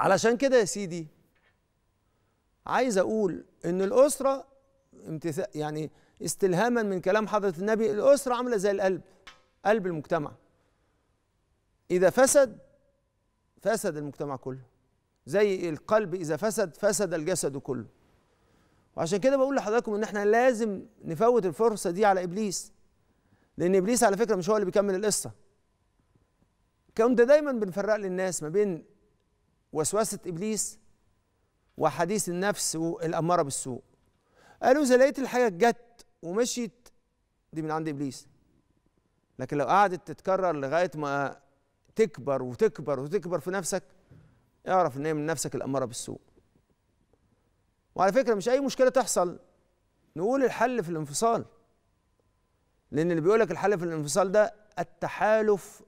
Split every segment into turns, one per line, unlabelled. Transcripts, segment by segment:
علشان كده يا سيدي عايز اقول ان الاسره امتثال يعني استلهاما من كلام حضره النبي الاسره عامله زي القلب قلب المجتمع اذا فسد فسد المجتمع كله زي القلب اذا فسد فسد الجسد كله وعشان كده بقول لحضراتكم ان احنا لازم نفوت الفرصه دي على ابليس لان ابليس على فكره مش هو اللي بيكمل القصه كنت دايما بنفرق للناس ما بين وسواسة إبليس وحديث النفس الأمارة بالسوء قالوا إذا لقيت الحاجة جت ومشيت دي من عند إبليس لكن لو قعدت تتكرر لغاية ما تكبر وتكبر وتكبر في نفسك اعرف إن هي من نفسك الأمارة بالسوء وعلى فكرة مش أي مشكلة تحصل نقول الحل في الانفصال لأن اللي بيقولك الحل في الانفصال ده التحالف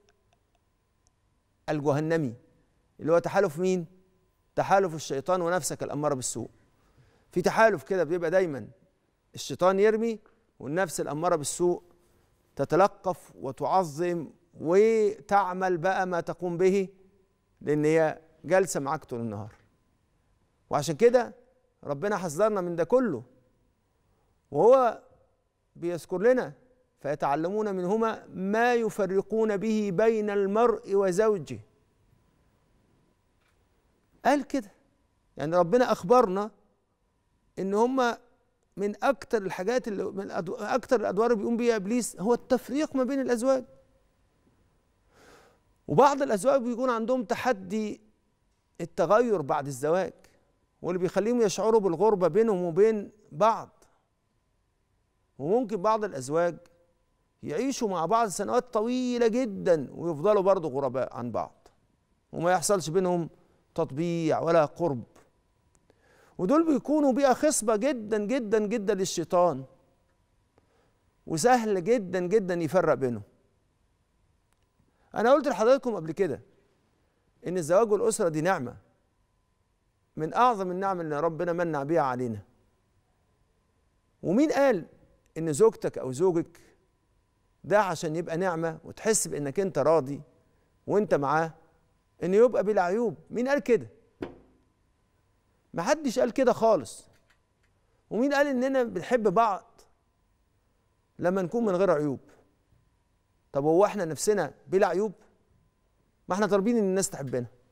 الجهنمي اللي هو تحالف مين تحالف الشيطان ونفسك الاماره بالسوء في تحالف كده بيبقى دايما الشيطان يرمي والنفس الاماره بالسوء تتلقف وتعظم وتعمل بقى ما تقوم به لان هي جالسه معاك طول النهار وعشان كده ربنا حذرنا من ده كله وهو بيذكر لنا فيتعلمون منهما ما يفرقون به بين المرء وزوجه قال كده يعني ربنا اخبرنا ان هم من اكتر الحاجات اللي من اكتر الادوار اللي بيقوم بيها ابليس هو التفريق ما بين الازواج وبعض الازواج بيكون عندهم تحدي التغير بعد الزواج واللي بيخليهم يشعروا بالغربه بينهم وبين بعض وممكن بعض الازواج يعيشوا مع بعض سنوات طويله جدا ويفضلوا برضه غرباء عن بعض وما يحصلش بينهم تطبيع ولا قرب ودول بيكونوا بيئة خصبة جدا جدا جدا للشيطان وسهل جدا جدا يفرق بينهم أنا قلت لحضراتكم قبل كده إن الزواج والأسرة دي نعمة من أعظم النعم اللي ربنا منع بيها علينا ومين قال إن زوجتك أو زوجك ده عشان يبقى نعمة وتحس بإنك أنت راضي وأنت معاه انه يبقى بلا عيوب مين قال كده محدش قال كده خالص ومين قال اننا بنحب بعض لما نكون من غير عيوب طب هو احنا نفسنا بلا عيوب ما احنا طالبين ان الناس تحبنا